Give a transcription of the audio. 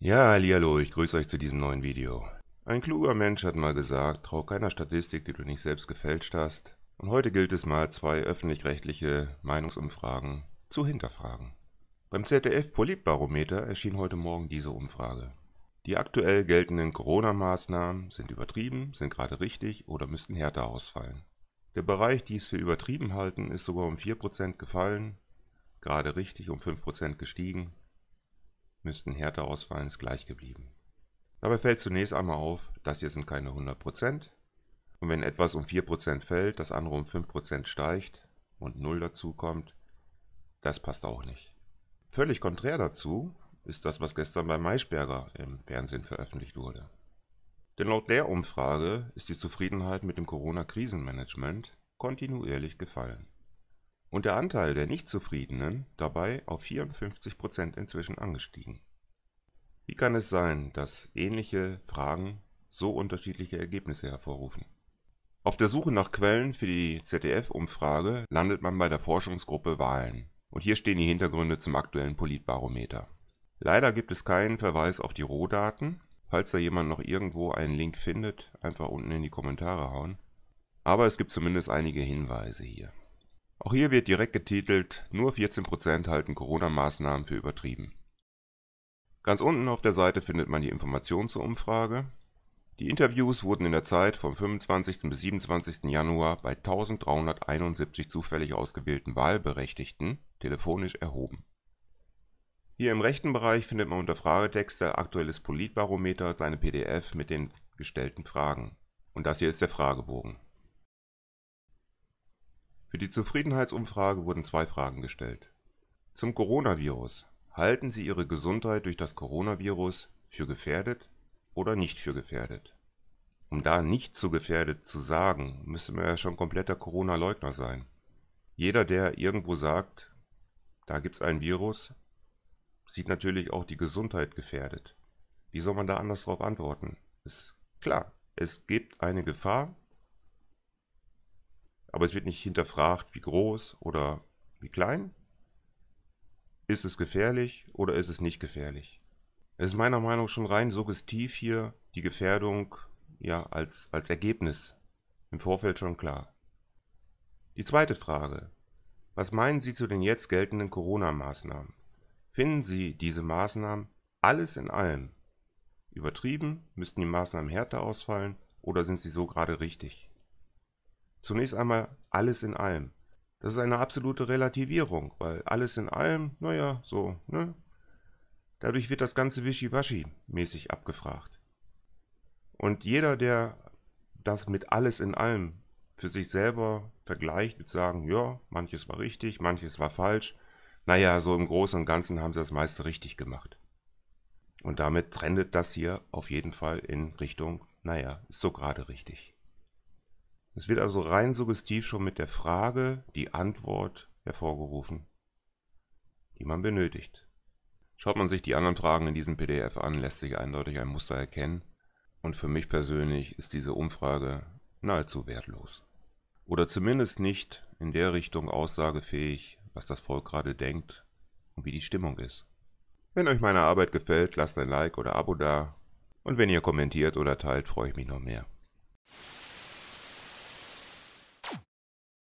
Ja, hallo, ich grüße euch zu diesem neuen Video. Ein kluger Mensch hat mal gesagt, trau keiner Statistik, die du nicht selbst gefälscht hast. Und heute gilt es mal, zwei öffentlich-rechtliche Meinungsumfragen zu hinterfragen. Beim ZDF Politbarometer erschien heute Morgen diese Umfrage. Die aktuell geltenden Corona-Maßnahmen sind übertrieben, sind gerade richtig oder müssten härter ausfallen. Der Bereich, die es für übertrieben halten, ist sogar um 4% gefallen, gerade richtig um 5% gestiegen müssten Härteausfallen ist gleich geblieben. Dabei fällt zunächst einmal auf, das hier sind keine 100%. Und wenn etwas um 4% fällt, das andere um 5% steigt und 0 dazu kommt, das passt auch nicht. Völlig konträr dazu ist das, was gestern bei Maischberger im Fernsehen veröffentlicht wurde. Denn laut der Umfrage ist die Zufriedenheit mit dem Corona-Krisenmanagement kontinuierlich gefallen und der Anteil der Nichtzufriedenen dabei auf 54 Prozent inzwischen angestiegen. Wie kann es sein, dass ähnliche Fragen so unterschiedliche Ergebnisse hervorrufen? Auf der Suche nach Quellen für die ZDF-Umfrage landet man bei der Forschungsgruppe Wahlen. Und hier stehen die Hintergründe zum aktuellen Politbarometer. Leider gibt es keinen Verweis auf die Rohdaten. Falls da jemand noch irgendwo einen Link findet, einfach unten in die Kommentare hauen. Aber es gibt zumindest einige Hinweise hier. Auch hier wird direkt getitelt „ Nur 14 halten Corona-Maßnahmen für übertrieben. “Ganz unten auf der Seite findet man die Informationen zur Umfrage. Die Interviews wurden in der Zeit vom 25. bis 27. Januar bei 1371 zufällig ausgewählten Wahlberechtigten telefonisch erhoben. Hier im rechten Bereich findet man unter Fragetexte „ Aktuelles Politbarometer “seine PDF mit den gestellten Fragen. Und das hier ist der Fragebogen für die Zufriedenheitsumfrage wurden zwei Fragen gestellt. Zum Coronavirus: Halten Sie Ihre Gesundheit durch das Coronavirus für gefährdet oder nicht für gefährdet? Um da nicht zu gefährdet zu sagen, müsste man ja schon kompletter Corona-Leugner sein. Jeder, der irgendwo sagt, da gibt es ein Virus, sieht natürlich auch die Gesundheit gefährdet. Wie soll man da anders darauf antworten? Ist klar, es gibt eine Gefahr aber es wird nicht hinterfragt, wie groß oder wie klein. Ist es gefährlich oder ist es nicht gefährlich? Es ist meiner Meinung nach schon rein suggestiv hier die Gefährdung ja als, als Ergebnis im Vorfeld schon klar. Die zweite Frage. Was meinen Sie zu den jetzt geltenden Corona-Maßnahmen? Finden Sie diese Maßnahmen alles in allem übertrieben? Müssten die Maßnahmen härter ausfallen oder sind sie so gerade richtig? Zunächst einmal alles in allem. Das ist eine absolute Relativierung, weil alles in allem, naja, so, ne? Dadurch wird das Ganze wischiwaschi-mäßig abgefragt. Und jeder, der das mit alles in allem für sich selber vergleicht, wird sagen, ja, manches war richtig, manches war falsch. Naja, so im Großen und Ganzen haben sie das meiste richtig gemacht. Und damit trendet das hier auf jeden Fall in Richtung, naja, ist so gerade richtig. Es wird also rein suggestiv schon mit der Frage die Antwort hervorgerufen, die man benötigt. Schaut man sich die anderen Fragen in diesem PDF an, lässt sich eindeutig ein Muster erkennen. Und für mich persönlich ist diese Umfrage nahezu wertlos. Oder zumindest nicht in der Richtung aussagefähig, was das Volk gerade denkt und wie die Stimmung ist. Wenn euch meine Arbeit gefällt, lasst ein Like oder Abo da. Und wenn ihr kommentiert oder teilt, freue ich mich noch mehr.